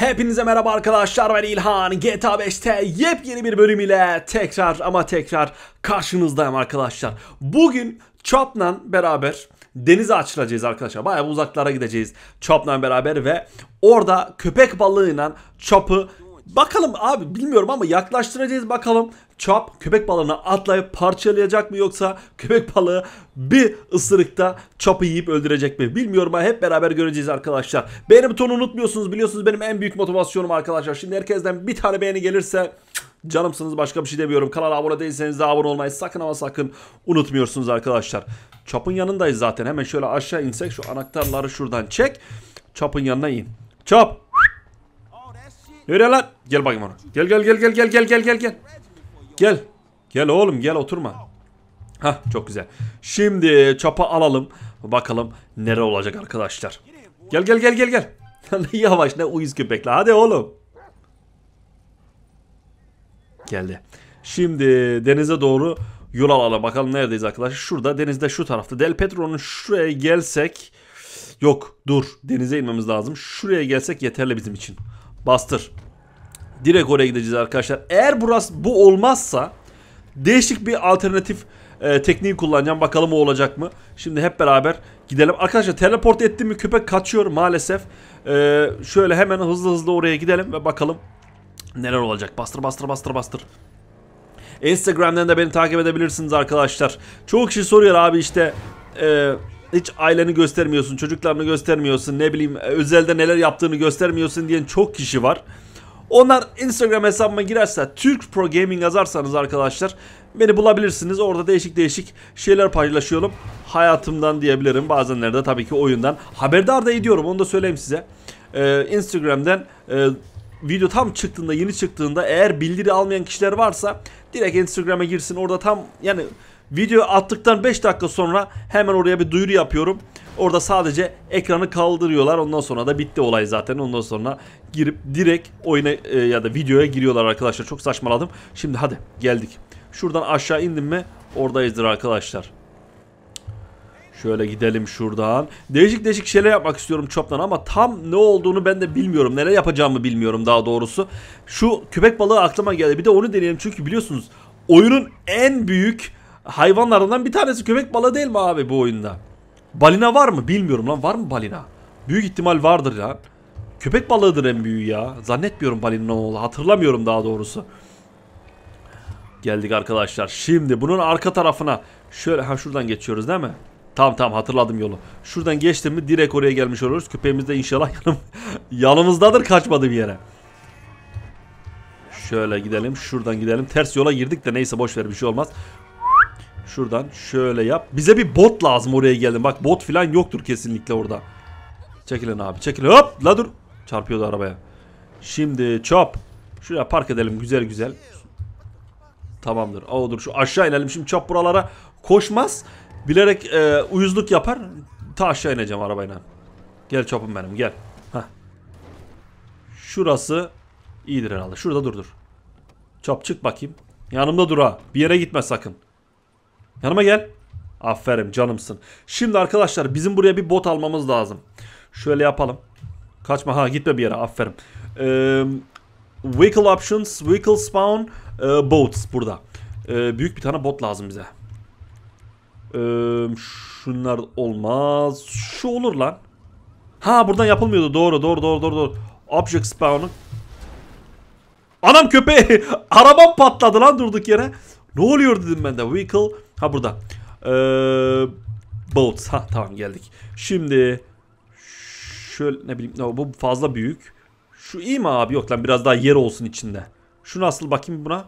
Hepinize merhaba arkadaşlar ben İlhan GTA 5'te yepyeni bir bölüm ile tekrar ama tekrar karşınızdayım arkadaşlar. Bugün Chop'la beraber denize açılacağız arkadaşlar. Baya uzaklara gideceğiz Chop'la beraber ve orada köpek balığıyla Chop'u Bakalım abi bilmiyorum ama yaklaştıracağız bakalım Chop köpek balığına atlayıp parçalayacak mı yoksa köpek balığı bir ısırıkta Chop'u yiyip öldürecek mi? Bilmiyorum ama hep beraber göreceğiz arkadaşlar. Beğeni butonunu unutmuyorsunuz biliyorsunuz benim en büyük motivasyonum arkadaşlar. Şimdi herkesten bir tane beğeni gelirse canımsınız başka bir şey demiyorum. Kanala abone değilseniz de abone olmayı sakın ama sakın unutmuyorsunuz arkadaşlar. Çapın yanındayız zaten. Hemen şöyle aşağı insek şu anahtarları şuradan çek. Çapın yanına in. Çap. Nereye lan? Gel bakayım ona. Gel gel gel gel gel gel gel gel gel. Gel. Gel oğlum gel oturma. Hah çok güzel. Şimdi çapa alalım. Bakalım nere olacak arkadaşlar. Gel gel gel gel gel. Yavaş ne uyuz köpekle. Hadi oğlum. Geldi. Şimdi denize doğru yol alalım. Bakalım neredeyiz arkadaşlar. Şurada denizde şu tarafta. Del Petro'nun şuraya gelsek. Yok dur denize inmemiz lazım. Şuraya gelsek yeterli bizim için. Bastır. Direkt oraya gideceğiz arkadaşlar. Eğer burası bu olmazsa değişik bir alternatif e, tekniği kullanacağım. Bakalım o olacak mı? Şimdi hep beraber gidelim. Arkadaşlar teleport ettim mi köpek kaçıyor maalesef. E, şöyle hemen hızlı hızlı oraya gidelim ve bakalım neler olacak. Bastır bastır bastır bastır. Instagram'dan da beni takip edebilirsiniz arkadaşlar. Çoğu kişi soruyor abi işte e, hiç aileni göstermiyorsun, çocuklarını göstermiyorsun, ne bileyim e, özelde neler yaptığını göstermiyorsun diyen çok kişi var. Onlar Instagram hesabıma girerse Türk Pro Gaming yazarsanız arkadaşlar beni bulabilirsiniz. Orada değişik değişik şeyler paylaşıyorum. Hayatımdan diyebilirim. Bazenlerde tabii ki oyundan. Haberdar da ediyorum onu da söyleyeyim size. Ee, Instagram'dan e, video tam çıktığında yeni çıktığında eğer bildiri almayan kişiler varsa direkt Instagram'a girsin. Orada tam yani video attıktan 5 dakika sonra hemen oraya bir duyuru yapıyorum. Orada sadece ekranı kaldırıyorlar. Ondan sonra da bitti olay zaten. Ondan sonra girip direkt oyuna e, ya da videoya giriyorlar arkadaşlar. Çok saçmaladım. Şimdi hadi geldik. Şuradan aşağı indim mi oradayızdır arkadaşlar. Şöyle gidelim şuradan. Değişik değişik şeyler yapmak istiyorum çoptan ama tam ne olduğunu ben de bilmiyorum. Nereye yapacağımı bilmiyorum daha doğrusu. Şu köpek balığı aklıma geldi. Bir de onu deneyelim çünkü biliyorsunuz oyunun en büyük hayvanlarından bir tanesi köpek balığı değil mi abi bu oyunda? Balina var mı? Bilmiyorum lan. Var mı balina? Büyük ihtimal vardır ya. Köpek balığıdır en büyüğü ya. Zannetmiyorum balina oldu. Hatırlamıyorum daha doğrusu. Geldik arkadaşlar. Şimdi bunun arka tarafına şöyle ha şuradan geçiyoruz değil mi? Tamam tamam hatırladım yolu. Şuradan geçtim mi direkt oraya gelmiş oluruz. Köpeğimiz de inşallah yanım, yanımızdadır kaçmadı bir yere. Şöyle gidelim. Şuradan gidelim. Ters yola girdik de neyse boş ver bir şey olmaz. Şuradan şöyle yap. Bize bir bot lazım oraya gelin. Bak bot falan yoktur kesinlikle orada. Çekilin abi çekilin. Hop la dur. Çarpıyordu arabaya. Şimdi çop. Şuraya park edelim güzel güzel. Tamamdır. O dur şu aşağı inelim. Şimdi çap buralara koşmaz. Bilerek e, uyuzluk yapar. Ta aşağı ineceğim arabayla. Gel çapım benim gel. Heh. Şurası iyidir herhalde. Şurada dur dur. Çap çık bakayım. Yanımda dur ha. Bir yere gitme sakın. Yanıma gel. Aferin canımsın. Şimdi arkadaşlar bizim buraya bir bot almamız lazım. Şöyle yapalım. Kaçma ha gitme bir yere aferin. Ee, vehicle options, vehicle spawn, e, boats burada. Ee, büyük bir tane bot lazım bize. Ee, şunlar olmaz. Şu olur lan. Ha buradan yapılmıyordu. Doğru doğru doğru doğru. doğru. Object spawn'ı. Anam köpeği. Arabam patladı lan durduk yere. Ne oluyor dedim ben de. Vehicle Ha burada. Ee, bolts. Ha tamam geldik. Şimdi şöyle ne bileyim bu fazla büyük. Şu iyi mi abi? Yok lan biraz daha yer olsun içinde. Şu nasıl bakayım buna?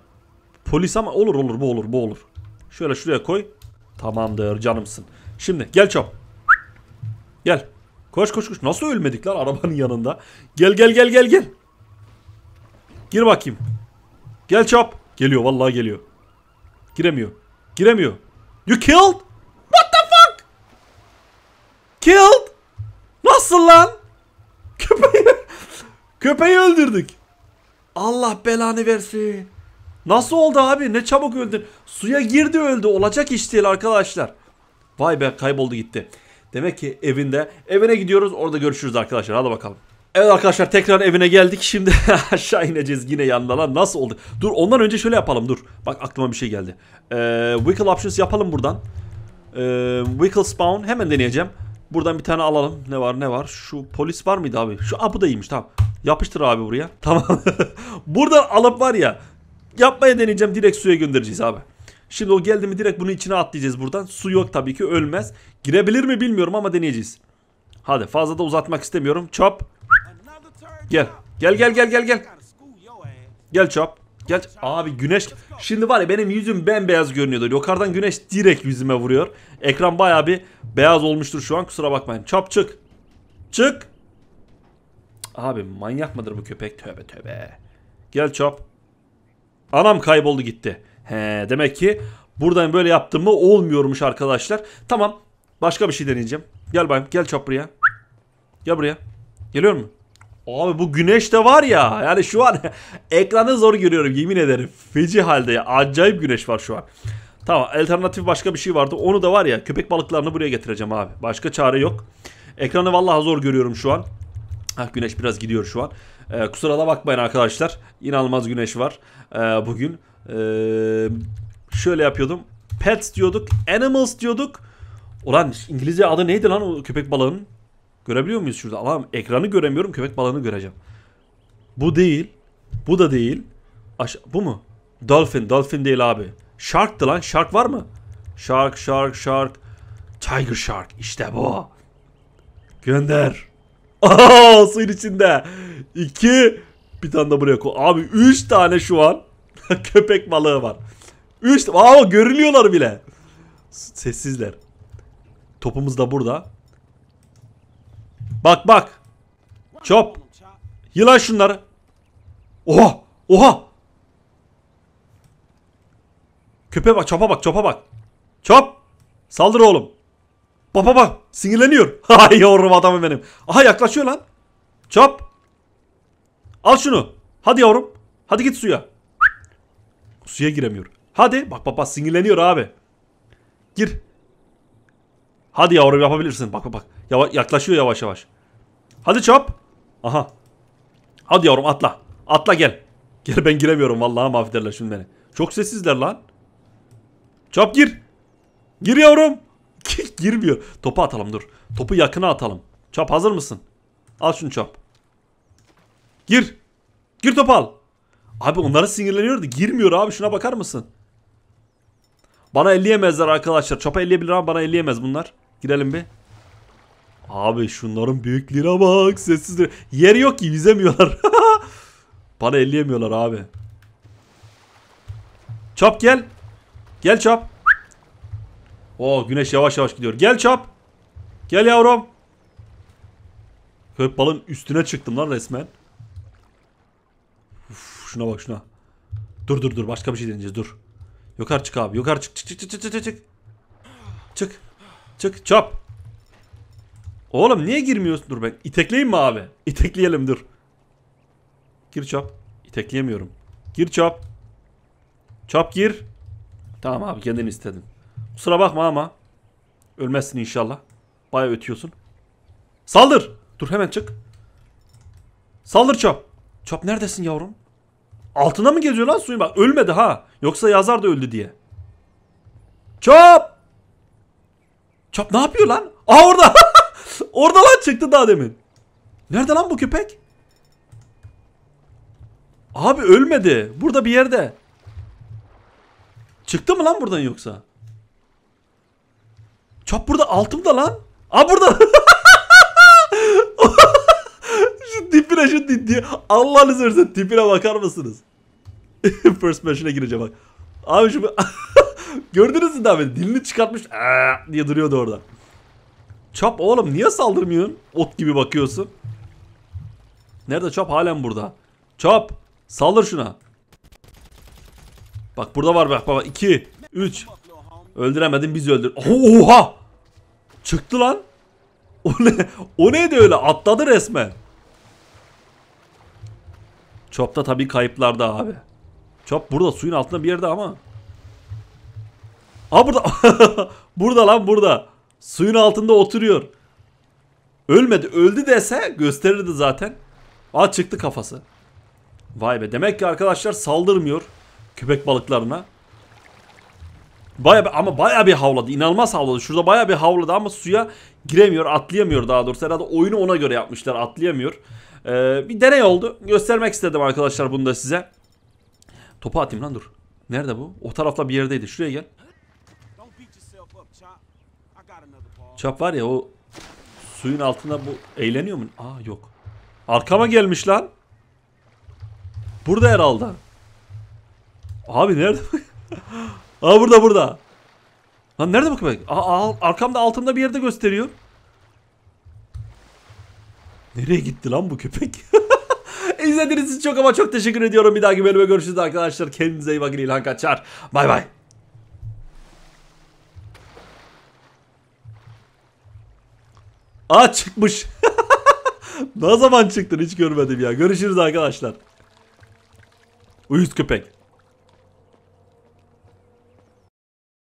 Polis ama olur olur bu olur bu olur. Şöyle şuraya koy. Tamamdır canımsın. Şimdi gel çap. Gel. Koş koş koş. Nasıl ölmedik lan arabanın yanında? Gel gel gel gel gel. Gir bakayım. Gel çap. Geliyor vallahi geliyor. Giremiyor. Giremiyor. You killed? What the fuck? Killed? Nasıl lan? Köpeği Köpeği öldürdük. Allah belanı versin. Nasıl oldu abi? Ne çabuk öldü. Suya girdi öldü. Olacak iş değil arkadaşlar. Vay be kayboldu gitti. Demek ki evinde. Evine gidiyoruz. Orada görüşürüz arkadaşlar. Hadi bakalım. Evet arkadaşlar tekrar evine geldik. Şimdi aşağı ineceğiz yine yandalar. Nasıl oldu? Dur ondan önce şöyle yapalım dur. Bak aklıma bir şey geldi. Ee, Wickle Options yapalım buradan. Ee, Wickle Spawn hemen deneyeceğim. Buradan bir tane alalım. Ne var ne var? Şu polis var mıydı abi? Şu aa, bu da iyiymiş tamam. Yapıştır abi buraya. Tamam. buradan alıp var ya. Yapmaya deneyeceğim. Direkt suya göndereceğiz abi. Şimdi o geldi mi direkt bunun içine atlayacağız buradan. Su yok tabii ki ölmez. Girebilir mi bilmiyorum ama deneyeceğiz. Hadi fazla da uzatmak istemiyorum. Çap. Gel. Gel gel gel gel gel. Gel çap. Gel. Abi güneş. Şimdi var ya benim yüzüm bembeyaz görünüyordu. Yukarıdan güneş direkt yüzüme vuruyor. Ekran baya bir beyaz olmuştur şu an. Kusura bakmayın. Çap çık. Çık. Abi manyak mıdır bu köpek? Tövbe tövbe. Gel çap. Anam kayboldu gitti. He demek ki buradan böyle yaptım mı olmuyormuş arkadaşlar. Tamam. Başka bir şey deneyeceğim. Gel bayım. Gel çap buraya. Gel buraya. Geliyor mu? Abi bu güneş de var ya yani şu an ekranı zor görüyorum yemin ederim. Feci halde ya acayip güneş var şu an. Tamam alternatif başka bir şey vardı onu da var ya köpek balıklarını buraya getireceğim abi. Başka çare yok. Ekranı vallahi zor görüyorum şu an. Hah güneş biraz gidiyor şu an. Ee, kusura da bakmayın arkadaşlar. İnanılmaz güneş var ee, bugün. Ee, şöyle yapıyordum. Pets diyorduk. Animals diyorduk. Ulan İngilizce adı neydi lan o köpek balığının? Görebiliyor muyuz şurada? Allah'ım ekranı göremiyorum köpek balığını göreceğim. Bu değil. Bu da değil. Aş bu mu? Dolphin. Dolphin değil abi. Shark'tı lan. Shark var mı? Shark, shark, shark. Tiger shark. İşte bu. Gönder. Aa, suyun içinde. İki. Bir tane de buraya koy. Abi üç tane şu an köpek balığı var. Üç. Aa görülüyorlar bile. Sessizler. Topumuz da burada. Bak bak. Çop. Yılan şunları. Oha. Oha. Köpe bak. Çopa bak. Çopa bak. Çop. Saldır oğlum. Baba bak. Sinirleniyor. Hay yavrum adamım benim. Aha yaklaşıyor lan. Çop. Al şunu. Hadi yavrum. Hadi git suya. Suya giremiyor. Hadi. Bak baba sinirleniyor abi. Gir. Hadi yavrum yapabilirsin. Bak bak bak. Yava yaklaşıyor yavaş yavaş. Hadi çap. Aha. Hadi yavrum atla. Atla gel. Gel ben giremiyorum vallahi mahvederler şimdi beni. Çok sessizler lan. Çap gir. Gir yavrum. Girmiyor. Topu atalım dur. Topu yakına atalım. Çap hazır mısın? Al şunu çap. Gir. Gir topu al. Abi onlara sinirleniyordu. Girmiyor abi şuna bakar mısın? Bana elleyemezler arkadaşlar. Çapa elleyebilir ama bana elleyemez bunlar. Girelim bir. Abi şunların büyüklüğüne bak. Sessiz. Yer yok ki yüzemiyorlar. Bana elleyemiyorlar abi. Çap gel. Gel çap. Oo güneş yavaş yavaş gidiyor. Gel çap. Gel yavrum. Köpek balığın üstüne çıktım lan resmen. Uf, şuna bak şuna. Dur dur dur başka bir şey deneyeceğiz dur. Yukarı çık abi yukarı çık çık çık çık çık çık. Çık. Çık çap. Oğlum niye girmiyorsun? Dur ben itekleyeyim mi abi? İtekleyelim dur. Gir çap. İtekleyemiyorum. Gir çap. Çap gir. Tamam abi kendin istedin. Kusura bakma ama. Ölmezsin inşallah. Baya ötüyorsun. Saldır. Dur hemen çık. Saldır çap. Çap neredesin yavrum? Altına mı geziyor lan suyun? Bak ölmedi ha. Yoksa yazar da öldü diye. Çap. Çap ne yapıyor lan? Aa orada. orada lan çıktı daha demin. Nerede lan bu köpek? Abi ölmedi. Burada bir yerde. Çıktı mı lan buradan yoksa? Çap burada altımda lan. Aa burada. şu tipine şu tipine. Allah'ını seversen tipine bakar mısınız? First person'a gireceğim bak. Abi şu Gördünüz mü abi? Dilini çıkartmış Aa! diye duruyordu orada. Çap oğlum niye saldırmıyorsun? Ot gibi bakıyorsun. Nerede Çap? Halen burada. Çap! Saldır şuna. Bak burada var bak baba. 2, 3. Öldüremedin biz öldür. Oha! Çıktı lan. O ne? O neydi öyle? Atladı resmen. Çop da tabii kayıplarda abi. Çop burada suyun altında bir yerde ama. Aa burada. burada lan burada. Suyun altında oturuyor. Ölmedi. Öldü dese gösterirdi zaten. Aa çıktı kafası. Vay be. Demek ki arkadaşlar saldırmıyor köpek balıklarına. Baya bir, ama baya bir havladı. İnanılmaz havladı. Şurada baya bir havladı ama suya giremiyor, atlayamıyor daha doğrusu. Herhalde oyunu ona göre yapmışlar. Atlayamıyor. Ee, bir deney oldu. Göstermek istedim arkadaşlar bunu da size. Topu atayım lan dur. Nerede bu? O tarafla bir yerdeydi. Şuraya gel. Çap var ya o suyun altında bu eğleniyor mu? Aa yok. Arkama gelmiş lan. Burada herhalde. Abi nerede? Aa burada burada. Lan nerede bu köpek? Aa, aa arkamda altımda bir yerde gösteriyor. Nereye gitti lan bu köpek? İzlediğiniz için çok ama çok teşekkür ediyorum. Bir dahaki bölüme görüşürüz arkadaşlar. Kendinize iyi bakın. İlhan Kaçar. Bay bay. Aa çıkmış. ne zaman çıktın hiç görmedim ya. Görüşürüz arkadaşlar. Uyuz köpek.